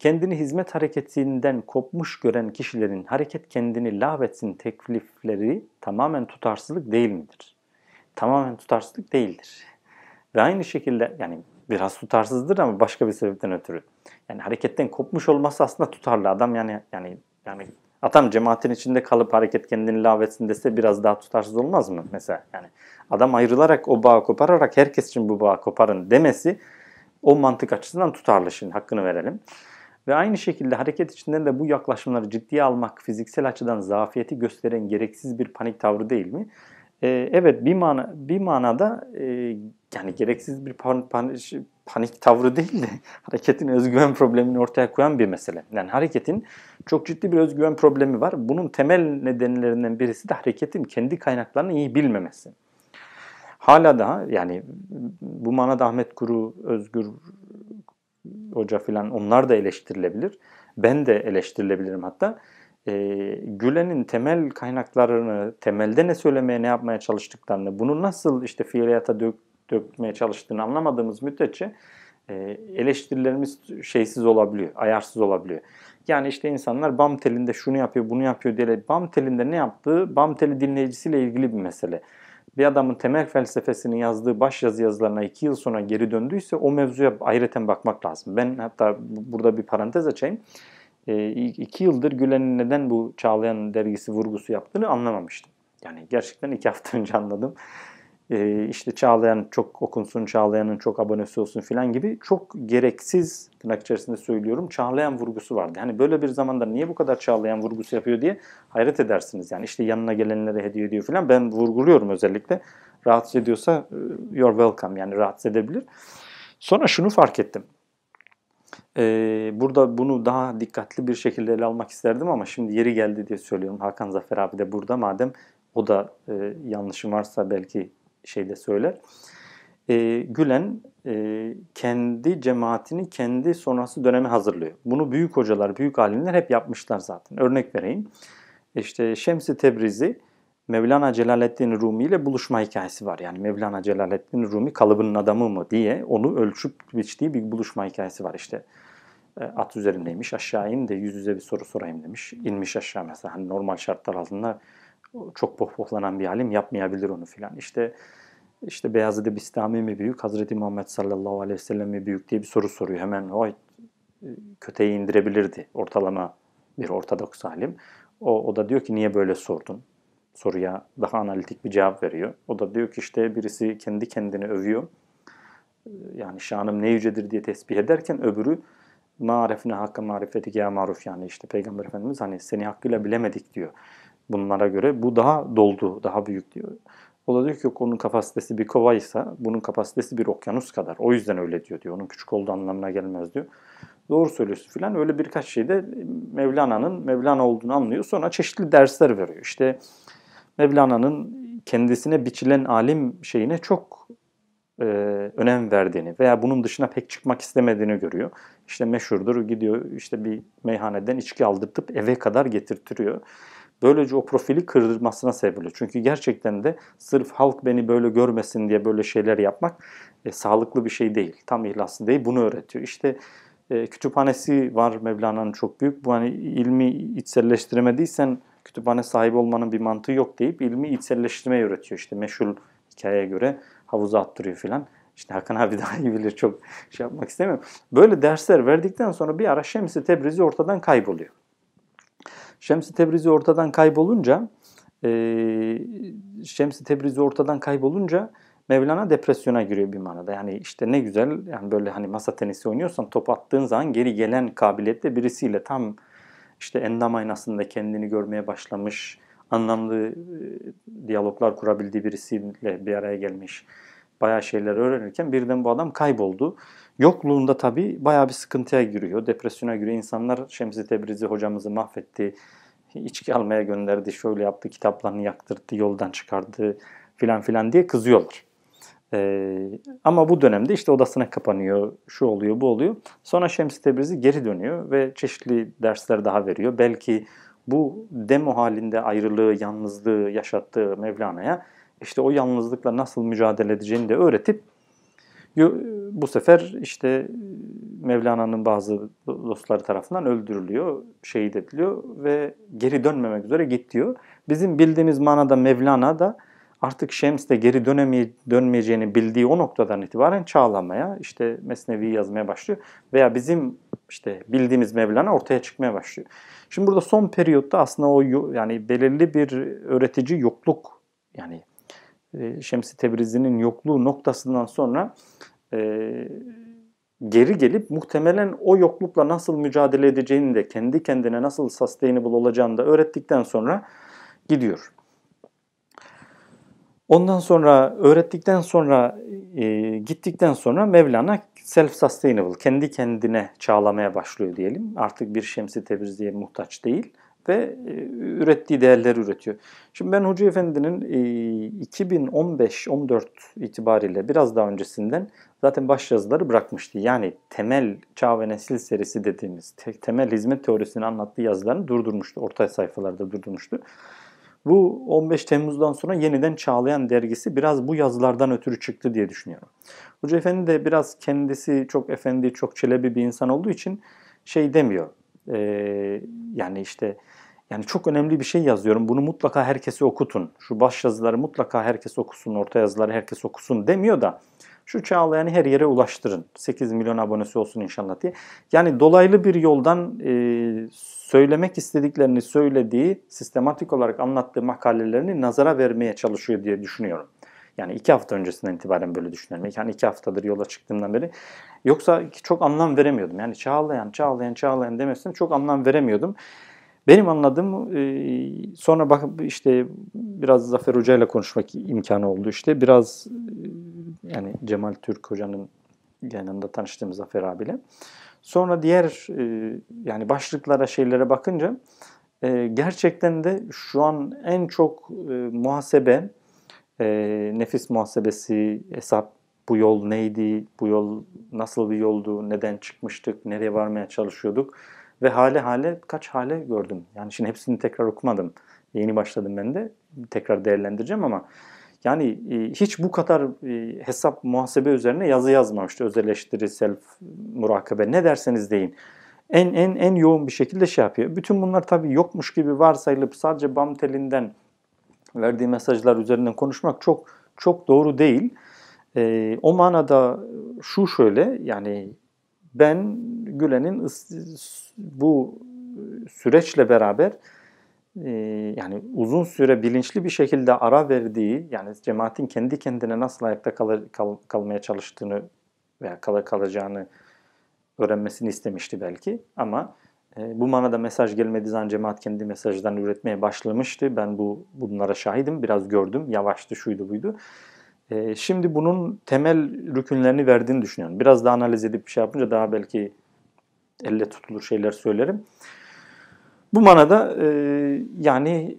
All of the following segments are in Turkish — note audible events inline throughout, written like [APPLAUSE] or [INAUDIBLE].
Kendini hizmet hareketinden kopmuş gören kişilerin hareket kendini lahvetsin teklifleri tamamen tutarsızlık değil midir? Tamamen tutarsızlık değildir. Ve aynı şekilde yani biraz tutarsızdır ama başka bir sebepten ötürü. Yani hareketten kopmuş olması aslında tutarlı adam yani yani yani adam cemaatin içinde kalıp hareket kendini lavetsin dese biraz daha tutarsız olmaz mı mesela? Yani adam ayrılarak o bağı kopararak herkes için bu bağı koparın demesi o mantık açısından tutarlı şimdi hakkını verelim. Ve aynı şekilde hareket içinde de bu yaklaşımları ciddiye almak fiziksel açıdan zafiyeti gösteren gereksiz bir panik tavrı değil mi? Ee, evet bir, mana, bir manada e, yani gereksiz bir pan, pan, panik tavrı değil de [LAUGHS] hareketin özgüven problemini ortaya koyan bir mesele. Yani hareketin çok ciddi bir özgüven problemi var. Bunun temel nedenlerinden birisi de hareketin kendi kaynaklarını iyi bilmemesi. Hala daha yani bu manada Ahmet Kuru, Özgür Hoca filan onlar da eleştirilebilir. Ben de eleştirilebilirim hatta. E, Gülen'in temel kaynaklarını, temelde ne söylemeye, ne yapmaya çalıştıklarını, bunu nasıl işte fiiliyata dök, dökmeye çalıştığını anlamadığımız müddetçe e, eleştirilerimiz şeysiz olabiliyor, ayarsız olabiliyor. Yani işte insanlar BAM telinde şunu yapıyor, bunu yapıyor diye BAM telinde ne yaptığı BAM teli dinleyicisiyle ilgili bir mesele bir adamın temel felsefesini yazdığı başyazı yazılarına iki yıl sonra geri döndüyse o mevzuya ayrıten bakmak lazım. Ben hatta burada bir parantez açayım. E, iki yıldır Gülen'in neden bu Çağlayan dergisi vurgusu yaptığını anlamamıştım. Yani gerçekten iki hafta [LAUGHS] önce anladım e, işte Çağlayan çok okunsun, Çağlayan'ın çok abonesi olsun filan gibi çok gereksiz tırnak içerisinde söylüyorum Çağlayan vurgusu vardı. Hani böyle bir zamanda niye bu kadar Çağlayan vurgusu yapıyor diye hayret edersiniz. Yani işte yanına gelenlere hediye ediyor filan ben vurguluyorum özellikle. Rahatsız ediyorsa e, you're welcome yani rahatsız edebilir. Sonra şunu fark ettim. Ee, burada bunu daha dikkatli bir şekilde ele almak isterdim ama şimdi yeri geldi diye söylüyorum. Hakan Zafer abi de burada madem o da e, yanlışım varsa belki şeyle söyler. E, Gülen e, kendi cemaatini kendi sonrası döneme hazırlıyor. Bunu büyük hocalar, büyük alimler hep yapmışlar zaten. Örnek vereyim. İşte Şemsi Tebrizi Mevlana Celaleddin Rumi ile buluşma hikayesi var. Yani Mevlana Celaleddin Rumi kalıbının adamı mı diye onu ölçüp biçtiği bir buluşma hikayesi var işte. E, at üzerindeymiş aşağı in de yüz yüze bir soru sorayım demiş. İnmiş aşağı mesela hani normal şartlar altında çok pohpohlanan bir alim yapmayabilir onu filan. İşte işte Beyazıt'ı Bistami mi büyük, Hazreti Muhammed sallallahu aleyhi ve sellem mi büyük diye bir soru soruyor. Hemen o e, köteyi indirebilirdi ortalama bir ortodoks alim. O, o da diyor ki niye böyle sordun? Soruya daha analitik bir cevap veriyor. O da diyor ki işte birisi kendi kendini övüyor. E, yani şanım ne yücedir diye tesbih ederken öbürü marifine hakka marifeti ya maruf yani işte Peygamber Efendimiz hani seni hakkıyla bilemedik diyor bunlara göre. Bu daha doldu, daha büyük diyor. O da diyor ki yok onun kapasitesi bir kova ise bunun kapasitesi bir okyanus kadar. O yüzden öyle diyor diyor. Onun küçük olduğu anlamına gelmez diyor. Doğru söylüyorsun filan. Öyle birkaç şeyde Mevlana'nın Mevlana olduğunu anlıyor. Sonra çeşitli dersler veriyor. İşte Mevlana'nın kendisine biçilen alim şeyine çok e, önem verdiğini veya bunun dışına pek çıkmak istemediğini görüyor. İşte meşhurdur gidiyor işte bir meyhaneden içki aldırtıp eve kadar getirtiriyor. Böylece o profili kırdırmasına sebep oluyor. Çünkü gerçekten de sırf halk beni böyle görmesin diye böyle şeyler yapmak e, sağlıklı bir şey değil. Tam ihlaslı değil. Bunu öğretiyor. İşte e, kütüphanesi var Mevlana'nın çok büyük. Bu hani ilmi içselleştiremediysen kütüphane sahibi olmanın bir mantığı yok deyip ilmi içselleştirmeyi öğretiyor. İşte meşhur hikayeye göre havuza attırıyor filan. İşte Hakan abi daha iyi bilir çok şey yapmak istemiyorum. Böyle dersler verdikten sonra bir ara Şemsi Tebrizi ortadan kayboluyor şems Tebrizi ortadan kaybolunca e, şems Tebrizi ortadan kaybolunca Mevlana depresyona giriyor bir manada. Yani işte ne güzel yani böyle hani masa tenisi oynuyorsan top attığın zaman geri gelen kabiliyette birisiyle tam işte endam aynasında kendini görmeye başlamış, anlamlı e, diyaloglar kurabildiği birisiyle bir araya gelmiş bayağı şeyler öğrenirken birden bu adam kayboldu. Yokluğunda tabii bayağı bir sıkıntıya giriyor. Depresyona giriyor. İnsanlar Şemsi Tebrizi hocamızı mahvetti. içki almaya gönderdi. Şöyle yaptı. Kitaplarını yaktırdı. Yoldan çıkardı. Filan filan diye kızıyorlar. Ee, ama bu dönemde işte odasına kapanıyor, şu oluyor, bu oluyor. Sonra Şemsi Tebrizi geri dönüyor ve çeşitli dersler daha veriyor. Belki bu demo halinde ayrılığı, yalnızlığı yaşattığı Mevlana'ya işte o yalnızlıkla nasıl mücadele edeceğini de öğretip bu sefer işte e, Mevlana'nın bazı dostları tarafından öldürülüyor, şehit ediliyor ve geri dönmemek üzere git diyor. Bizim bildiğimiz manada Mevlana da artık Şems de geri dönemeye, dönmeyeceğini bildiği o noktadan itibaren çağlamaya, işte Mesnevi yazmaya başlıyor. Veya bizim işte bildiğimiz Mevlana ortaya çıkmaya başlıyor. Şimdi burada son periyotta aslında o yani belirli bir öğretici yokluk yani ee, Şemsi Tebrizi'nin yokluğu noktasından sonra e, geri gelip muhtemelen o yoklukla nasıl mücadele edeceğini de kendi kendine nasıl sustainable olacağını da öğrettikten sonra gidiyor. Ondan sonra öğrettikten sonra e, gittikten sonra Mevlana self-sustainable, kendi kendine çağlamaya başlıyor diyelim. Artık bir Şemsi Tebrizi'ye muhtaç değil ve e, ürettiği değerleri üretiyor. Şimdi ben Hoca Efendi'nin 2015-14 e, itibariyle biraz daha öncesinden zaten baş yazıları bırakmıştı. Yani temel çağ ve nesil serisi dediğimiz temel hizmet teorisini anlattığı yazılarını durdurmuştu. Orta sayfalarda durdurmuştu. Bu 15 Temmuz'dan sonra yeniden Çağlayan dergisi biraz bu yazılardan ötürü çıktı diye düşünüyorum. Hoca Efendi de biraz kendisi çok efendi, çok çelebi bir insan olduğu için şey demiyor. Ee, yani işte yani çok önemli bir şey yazıyorum. Bunu mutlaka herkese okutun. Şu baş yazıları mutlaka herkes okusun, orta yazıları herkes okusun demiyor da şu Çağlayan'ı her yere ulaştırın. 8 milyon abonesi olsun inşallah diye. Yani dolaylı bir yoldan e, söylemek istediklerini söylediği, sistematik olarak anlattığı makalelerini nazara vermeye çalışıyor diye düşünüyorum. Yani iki hafta öncesinden itibaren böyle düşünüyorum. Yani iki haftadır yola çıktığımdan beri. Yoksa çok anlam veremiyordum. Yani Çağlayan, Çağlayan, Çağlayan demesine çok anlam veremiyordum. Benim anladığım e, sonra bak işte biraz Zafer Hoca ile konuşmak imkanı oldu işte. Biraz e, yani Cemal Türk Hoca'nın yanında tanıştığım Zafer abiyle. Sonra diğer e, yani başlıklara şeylere bakınca gerçekten de şu an en çok muhasebe, nefis muhasebesi, hesap bu yol neydi, bu yol nasıl bir yoldu, neden çıkmıştık, nereye varmaya çalışıyorduk ve hale hale kaç hale gördüm. Yani şimdi hepsini tekrar okumadım. Yeni başladım ben de. Tekrar değerlendireceğim ama yani e, hiç bu kadar e, hesap muhasebe üzerine yazı yazmamıştı. Öz eleştiri, self murakabe ne derseniz deyin. En en en yoğun bir şekilde şey yapıyor. Bütün bunlar tabii yokmuş gibi varsayılıp sadece bam telinden verdiği mesajlar üzerinden konuşmak çok çok doğru değil. E, o manada şu şöyle yani ben Gülen'in bu süreçle beraber e, yani uzun süre bilinçli bir şekilde ara verdiği yani cemaatin kendi kendine nasıl ayakta kalır, kal, kalmaya çalıştığını veya kal, kalacağını öğrenmesini istemişti belki ama e, bu manada mesaj gelmediği zaman cemaat kendi mesajdan üretmeye başlamıştı. Ben bu bunlara şahidim, biraz gördüm. Yavaştı, şuydu, buydu. Ee, şimdi bunun temel rükünlerini verdiğini düşünüyorum. Biraz daha analiz edip bir şey yapınca daha belki elle tutulur şeyler söylerim. Bu manada e, yani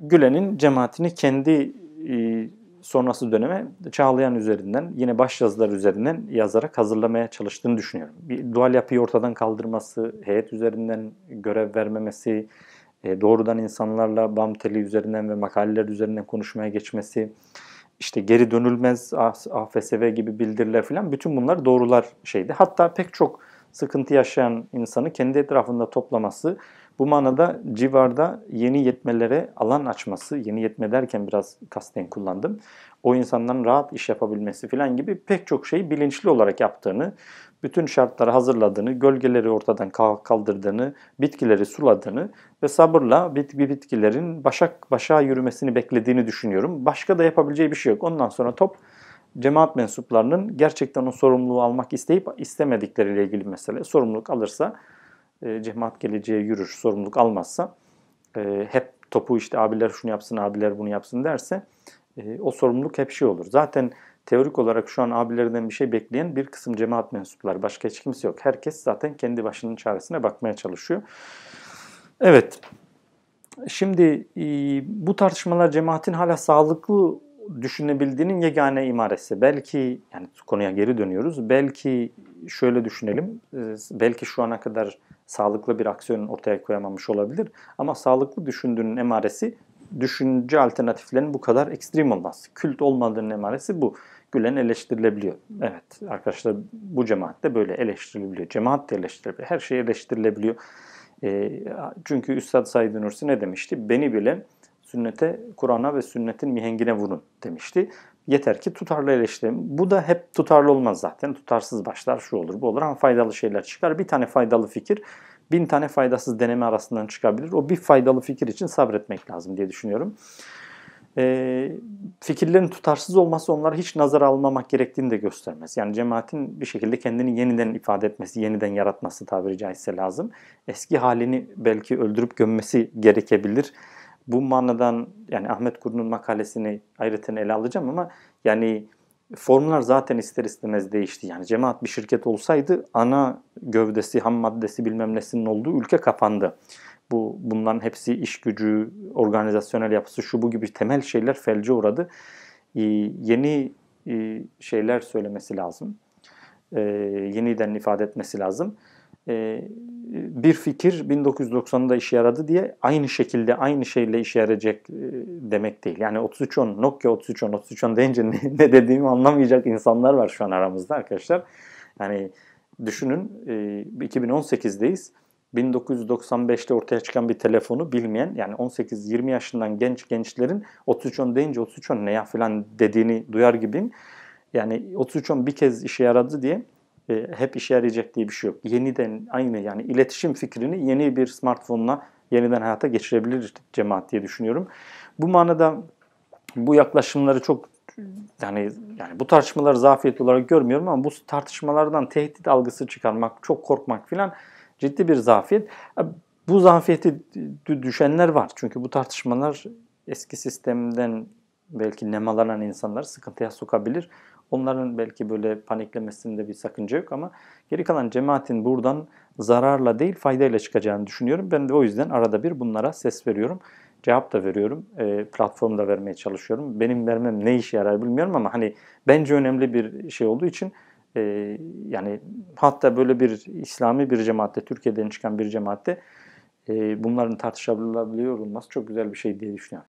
Gülen'in cemaatini kendi e, sonrası döneme Çağlayan üzerinden yine başyazılar üzerinden yazarak hazırlamaya çalıştığını düşünüyorum. Bir dual yapıyı ortadan kaldırması, heyet üzerinden görev vermemesi, e, doğrudan insanlarla BAM teli üzerinden ve makaleler üzerinden konuşmaya geçmesi, işte geri dönülmez AFSV gibi bildiriler falan bütün bunlar doğrular şeydi. Hatta pek çok sıkıntı yaşayan insanı kendi etrafında toplaması bu manada civarda yeni yetmelere alan açması, yeni yetme derken biraz kasten kullandım. O insanların rahat iş yapabilmesi falan gibi pek çok şeyi bilinçli olarak yaptığını bütün şartları hazırladığını, gölgeleri ortadan kaldırdığını, bitkileri suladığını ve sabırla bit bitkilerin başak başa yürümesini beklediğini düşünüyorum. Başka da yapabileceği bir şey yok. Ondan sonra top cemaat mensuplarının gerçekten o sorumluluğu almak isteyip istemedikleriyle ilgili mesele. Sorumluluk alırsa e, cemaat geleceğe yürür. Sorumluluk almazsa e, hep topu işte abiler şunu yapsın, abiler bunu yapsın derse e, o sorumluluk hep şey olur. Zaten teorik olarak şu an abilerinden bir şey bekleyen bir kısım cemaat mensupları. Başka hiç kimse yok. Herkes zaten kendi başının çaresine bakmaya çalışıyor. Evet. Şimdi e, bu tartışmalar cemaatin hala sağlıklı düşünebildiğinin yegane imaresi. Belki yani konuya geri dönüyoruz. Belki şöyle düşünelim. E, belki şu ana kadar sağlıklı bir aksiyon ortaya koyamamış olabilir ama sağlıklı düşündüğünün emaresi düşünce alternatiflerinin bu kadar ekstrem olmaz, Kült olmadığının emaresi bu. Gülen eleştirilebiliyor. Evet arkadaşlar bu cemaat de böyle eleştirilebiliyor. Cemaat de eleştirilebiliyor. Her şey eleştirilebiliyor. E, çünkü Üstad Said Nursi ne demişti? Beni bile sünnete, Kur'an'a ve sünnetin mihengine vurun demişti. Yeter ki tutarlı eleştirelim. Bu da hep tutarlı olmaz zaten. Tutarsız başlar, şu olur, bu olur ama faydalı şeyler çıkar. Bir tane faydalı fikir bin tane faydasız deneme arasından çıkabilir. O bir faydalı fikir için sabretmek lazım diye düşünüyorum. E, fikirlerin tutarsız olması onları hiç nazar almamak gerektiğini de göstermez. Yani cemaatin bir şekilde kendini yeniden ifade etmesi, yeniden yaratması tabiri caizse lazım. Eski halini belki öldürüp gömmesi gerekebilir. Bu manadan yani Ahmet Kuru'nun makalesini ayrıca ele alacağım ama yani formlar zaten ister istemez değişti. Yani cemaat bir şirket olsaydı ana gövdesi, ham maddesi bilmem nesinin olduğu ülke kapandı. Bu bunların hepsi iş gücü, organizasyonel yapısı şu bu gibi temel şeyler felce uğradı. Ee, yeni e, şeyler söylemesi lazım. Ee, yeniden ifade etmesi lazım. Ee, bir fikir 1990'da işe yaradı diye aynı şekilde aynı şeyle işe yarayacak e, demek değil. Yani 3310, Nokia 3310, 3310 deyince ne, ne dediğimi anlamayacak insanlar var şu an aramızda arkadaşlar. Yani düşünün 2018'deyiz. E, 1995'te ortaya çıkan bir telefonu bilmeyen yani 18-20 yaşından genç gençlerin 3310 deyince 3310 ne ya falan dediğini duyar gibiyim. Yani 3310 bir kez işe yaradı diye e, hep işe yarayacak diye bir şey yok. Yeniden aynı yani iletişim fikrini yeni bir smartphone'la yeniden hayata geçirebilir cemaat diye düşünüyorum. Bu manada bu yaklaşımları çok yani yani bu tartışmaları zafiyet olarak görmüyorum ama bu tartışmalardan tehdit algısı çıkarmak, çok korkmak filan ciddi bir zafiyet. E, bu zafiyeti düşenler var. Çünkü bu tartışmalar eski sistemden belki nemalanan insanları sıkıntıya sokabilir. Onların belki böyle paniklemesinde bir sakınca yok ama geri kalan cemaatin buradan zararla değil faydayla çıkacağını düşünüyorum. Ben de o yüzden arada bir bunlara ses veriyorum. Cevap da veriyorum. E, platform da vermeye çalışıyorum. Benim vermem ne işe yarar bilmiyorum ama hani bence önemli bir şey olduğu için e, yani hatta böyle bir İslami bir cemaatte, Türkiye'den çıkan bir cemaatte e, bunların tartışılabiliyor olması çok güzel bir şey diye düşünüyorum.